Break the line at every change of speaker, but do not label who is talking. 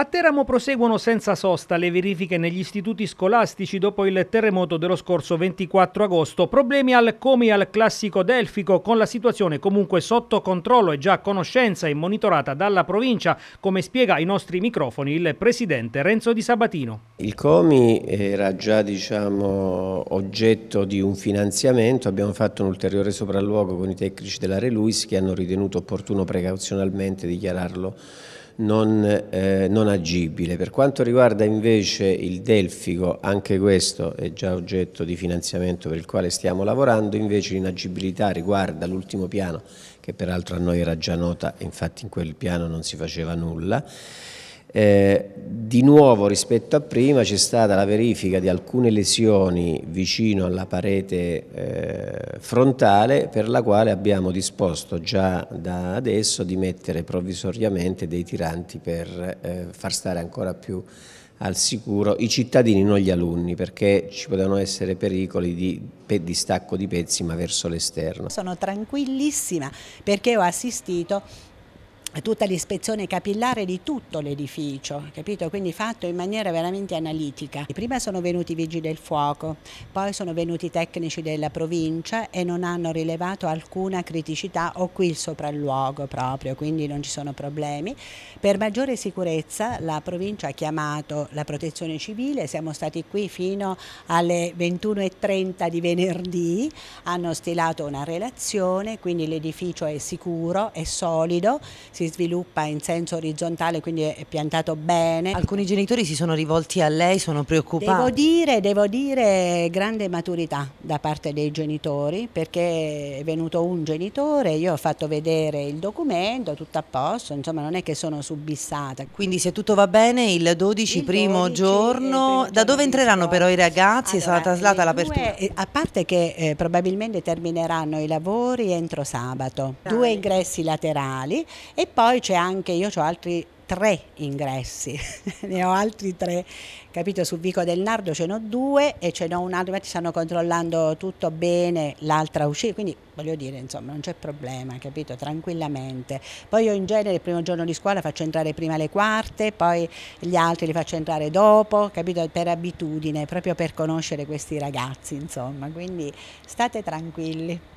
A Teramo proseguono senza sosta le verifiche negli istituti scolastici dopo il terremoto dello scorso 24 agosto. Problemi al come al classico delfico, con la situazione comunque sotto controllo e già a conoscenza e monitorata dalla provincia, come spiega ai nostri microfoni il presidente Renzo Di Sabatino.
Il COMI era già diciamo, oggetto di un finanziamento, abbiamo fatto un ulteriore sopralluogo con i tecnici della Reluis che hanno ritenuto opportuno precauzionalmente dichiararlo non, eh, non agibile. Per quanto riguarda invece il Delfico, anche questo è già oggetto di finanziamento per il quale stiamo lavorando, invece l'inagibilità riguarda l'ultimo piano che peraltro a noi era già nota, infatti in quel piano non si faceva nulla. Eh, di nuovo rispetto a prima c'è stata la verifica di alcune lesioni vicino alla parete eh, frontale per la quale abbiamo disposto già da adesso di mettere provvisoriamente dei tiranti per eh, far stare ancora più al sicuro i cittadini, non gli alunni, perché ci potevano essere pericoli di, di stacco di pezzi ma verso l'esterno.
Sono tranquillissima perché ho assistito tutta l'ispezione capillare di tutto l'edificio, capito? Quindi fatto in maniera veramente analitica. Prima sono venuti i vigili del fuoco, poi sono venuti i tecnici della provincia e non hanno rilevato alcuna criticità o qui il sopralluogo proprio, quindi non ci sono problemi. Per maggiore sicurezza la provincia ha chiamato la protezione civile, siamo stati qui fino alle 21.30 di venerdì, hanno stilato una relazione, quindi l'edificio è sicuro, è solido, si sviluppa in senso orizzontale, quindi è piantato bene. Alcuni genitori si sono rivolti a lei, sono preoccupati. Devo dire, devo dire grande maturità da parte dei genitori perché è venuto un genitore, io ho fatto vedere il documento, tutto a posto, insomma non è che sono subissata. Quindi se tutto va bene il 12, il primo 12 giorno, primo da dove entreranno però i ragazzi? Allora, stata traslata l'apertura? A parte che eh, probabilmente termineranno i lavori entro sabato, due ingressi laterali e poi c'è anche, io ho altri tre ingressi, ne ho altri tre, capito? Su Vico del Nardo ce n'ho due e ce n'ho un altro, infatti stanno controllando tutto bene l'altra uscita, quindi voglio dire, insomma, non c'è problema, capito? Tranquillamente. Poi io in genere il primo giorno di scuola faccio entrare prima le quarte, poi gli altri li faccio entrare dopo, capito? Per abitudine, proprio per conoscere questi ragazzi, insomma, quindi state tranquilli.